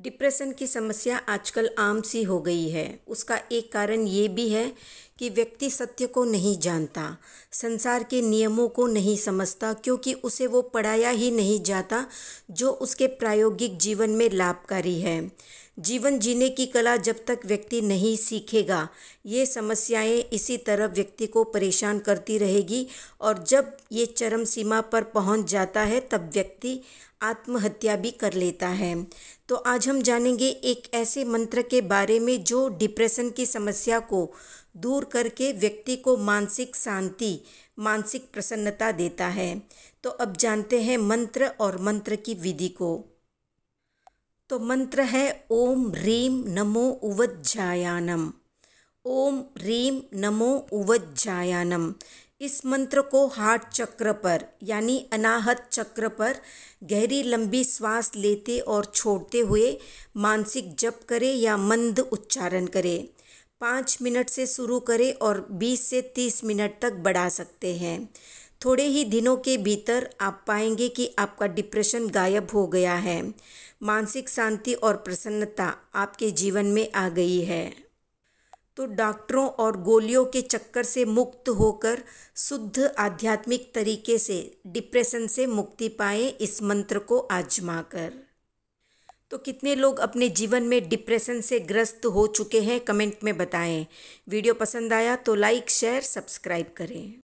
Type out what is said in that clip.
depression की समस्या आजकल आम सी हो गई है उसका एक कारण ये भी है कि व्यक्ति सत्य को नहीं जानता संसार के नियमों को नहीं समझता क्योंकि उसे वो पढ़ाया ही नहीं जाता जो उसके प्रायोगिक जीवन में लाभकारी है जीवन जीने की कला जब तक व्यक्ति नहीं सीखेगा ये समस्याएं इसी तरह व्यक्ति को परेशान करती रहेगी और जब ये चरम सीमा पर पहुंच जाता है तब व्यक्ति आत्महत्या भी कर लेता है तो आज हम जानेंगे एक ऐसे मंत्र के बारे में जो डिप्रेशन की समस्या को दूर करके व्यक्ति को मानसिक शांति मानसिक प्रसन्नता देता है तो अब जानते हैं मंत्र और मंत्र की विधि को तो मंत्र है ओम रीम नमो उवज्जायानम ओम रीम नमो उवज्जायानम इस मंत्र को हार्ट चक्र पर यानी अनाहत चक्र पर गहरी लंबी श्वास लेते और छोड़ते हुए मानसिक जप करें या मंद उच्चारण करें पाँच मिनट से शुरू करें और बीस से तीस मिनट तक बढ़ा सकते हैं थोड़े ही दिनों के भीतर आप पाएंगे कि आपका डिप्रेशन गायब हो गया है मानसिक शांति और प्रसन्नता आपके जीवन में आ गई है तो डॉक्टरों और गोलियों के चक्कर से मुक्त होकर शुद्ध आध्यात्मिक तरीके से डिप्रेशन से मुक्ति पाएं इस मंत्र को आजमा कर तो कितने लोग अपने जीवन में डिप्रेशन से ग्रस्त हो चुके हैं कमेंट में बताएं वीडियो पसंद आया तो लाइक शेयर सब्सक्राइब करें